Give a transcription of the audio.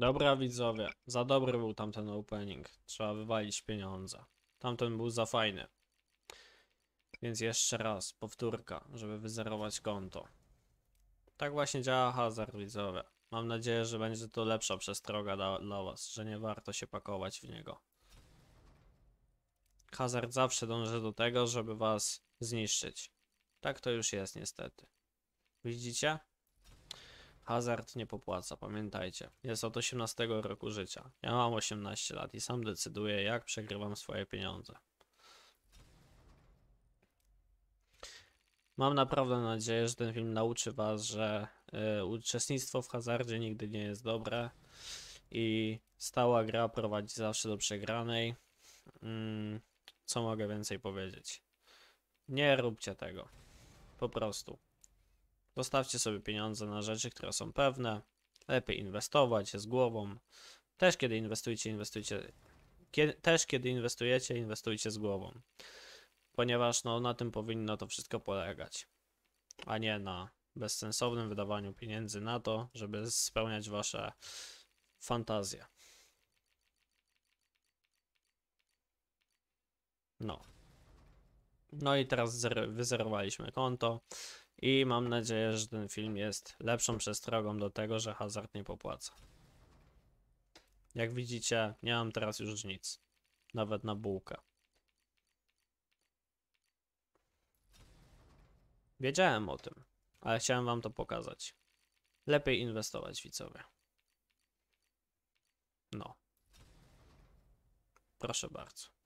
Dobra widzowie, za dobry był tamten opening. Trzeba wywalić pieniądze. Tamten był za fajny. Więc jeszcze raz, powtórka, żeby wyzerować konto. Tak właśnie działa hazard widzowie. Mam nadzieję, że będzie to lepsza przestroga dla, dla was, że nie warto się pakować w niego. Hazard zawsze dąży do tego, żeby was zniszczyć. Tak to już jest niestety. Widzicie? hazard nie popłaca, pamiętajcie. Jest od 18 roku życia. Ja mam 18 lat i sam decyduję, jak przegrywam swoje pieniądze. Mam naprawdę nadzieję, że ten film nauczy Was, że y, uczestnictwo w hazardzie nigdy nie jest dobre i stała gra prowadzi zawsze do przegranej. Mm, co mogę więcej powiedzieć? Nie róbcie tego. Po prostu. Postawcie sobie pieniądze na rzeczy, które są pewne. Lepiej inwestować z głową. Też kiedy inwestujecie, inwestujcie. Kiedy, też kiedy inwestujecie, inwestujcie z głową. Ponieważ no, na tym powinno to wszystko polegać. A nie na bezsensownym wydawaniu pieniędzy na to, żeby spełniać wasze fantazje. No. No i teraz wyzerowaliśmy konto i mam nadzieję, że ten film jest lepszą przestrogą do tego, że hazard nie popłaca. Jak widzicie, nie mam teraz już nic. Nawet na bułkę. Wiedziałem o tym, ale chciałem wam to pokazać. Lepiej inwestować, widzowie. No. Proszę bardzo.